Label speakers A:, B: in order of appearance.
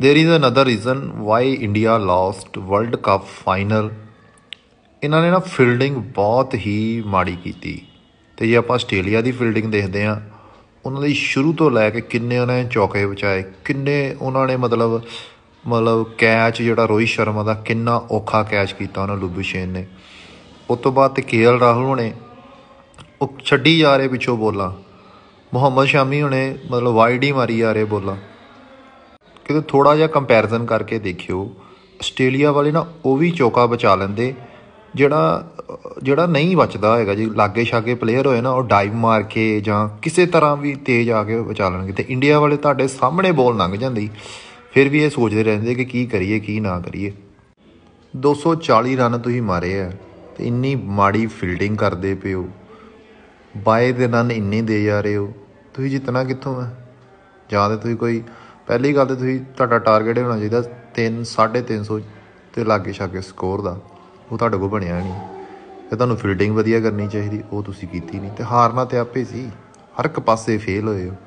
A: ਦੇਰ is another reason why India lost world cup final ਇਹਨਾਂ ਨੇ ਨਾ ਫੀਲਡਿੰਗ ਬਹੁਤ ਹੀ ਮਾੜੀ ਕੀਤੀ ਤੇ ਜੇ ਆਪਾਂ ਆਸਟ੍ਰੇਲੀਆ ਦੀ ਫੀਲਡਿੰਗ ਦੇਖਦੇ ਆ ਉਹਨਾਂ ਦੇ ਸ਼ੁਰੂ ਤੋਂ ਲੈ ਕੇ ਕਿੰਨੇ ਉਹਨਾਂ ਨੇ ਚੌਕੇ ਬਚਾਏ ਕਿੰਨੇ ਉਹਨਾਂ ਨੇ ਮਤਲਬ ਮਤਲਬ ਕੈਚ ਜਿਹੜਾ ਰੋਹਿਤ ਸ਼ਰਮਾ ਦਾ ਕਿੰਨਾ ਔਖਾ ਕੈਚ ਕੀਤਾ ਉਹਨਾਂ ਸ਼ੇਨ ਨੇ ਉਸ ਤੋਂ ਬਾਅਦ ਤੇ ਕੇਐਲ ਰਾਹੁਲ ਹੋਣੇ ਉਹ ਛੱਡੀ ਜਾ ਰਹੇ ਪਿੱਛੋਂ ਬੋਲਾਂ ਮੁਹੰਮਦ ਸ਼ਾਮੀ ਹੁਣੇ ਮਤਲਬ ਵਾਈਡੀ ਮਾਰੀ ਜਾ ਰਹੇ ਬੋਲਾਂ ਕਿਉਂਕਿ ਥੋੜਾ ਜਿਹਾ ਕੰਪੈਰੀਜ਼ਨ ਕਰਕੇ ਦੇਖਿਓ ਆਸਟ੍ਰੇਲੀਆ ਵਾਲੇ ਨਾ ਉਹ ਵੀ ਚੌਕਾ ਬਚਾ ਲੈਂਦੇ ਜਿਹੜਾ ਜਿਹੜਾ ਨਹੀਂ ਬਚਦਾ ਹੈਗਾ ਜੀ ਲਾਗੇ ਛਾਗੇ ਪਲੇਅਰ ਹੋਏ ਨਾ ਉਹ ਡਾਈਵ ਮਾਰ ਕੇ ਜਾਂ ਕਿਸੇ ਤਰ੍ਹਾਂ ਵੀ ਤੇਜ਼ ਆ ਕੇ ਬਚਾ ਲੈਣਗੇ ਤੇ ਇੰਡੀਆ ਵਾਲੇ ਤੁਹਾਡੇ ਸਾਹਮਣੇ ਬੋਲ ਲੰਘ ਜਾਂਦੇ ਫਿਰ ਵੀ ਇਹ ਸੋਚਦੇ ਰਹਿੰਦੇ ਕਿ ਕੀ ਕਰੀਏ ਕੀ ਨਾ ਕਰੀਏ 240 ਰਨ ਤੁਸੀਂ ਮਾਰੇ ਆ ਤੇ ਇੰਨੀ ਮਾੜੀ ਫੀਲਡਿੰਗ ਕਰਦੇ ਪਿਓ ਬਾਏ ਦੇ ਰਨ ਇੰਨੇ ਦੇ ਜਾ ਰਹੇ ਹੋ ਤੁਸੀਂ ਜਿੰਨਾ ਕਿੱਥੋਂ ਆ ਜਾਂ ਤੇ ਤੁਸੀਂ ਕੋਈ ਪਹਿਲੀ ਗੱਲ ਤੇ ਤੁਸੀਂ ਤੁਹਾਡਾ ਟਾਰਗੇਟ ਹੋਣਾ ਚਾਹੀਦਾ 3 350 ਤੇ ਲਾਗੇ ਛਾਗੇ ਸਕੋਰ ਦਾ ਉਹ ਤੁਹਾਡੇ ਕੋਲ ਬਣਿਆ ਨਹੀਂ ਤੇ ਤੁਹਾਨੂੰ ਫੀਲਡਿੰਗ ਵਧੀਆ ਕਰਨੀ ਚਾਹੀਦੀ ਉਹ ਤੁਸੀਂ ਕੀਤੀ ਨਹੀਂ ਤੇ ਹਾਰਨਾ ਤੇ ਆਪੇ ਸੀ ਹਰ ਇੱਕ ਪਾਸੇ ਫੇਲ ਹੋਏ ਹੋ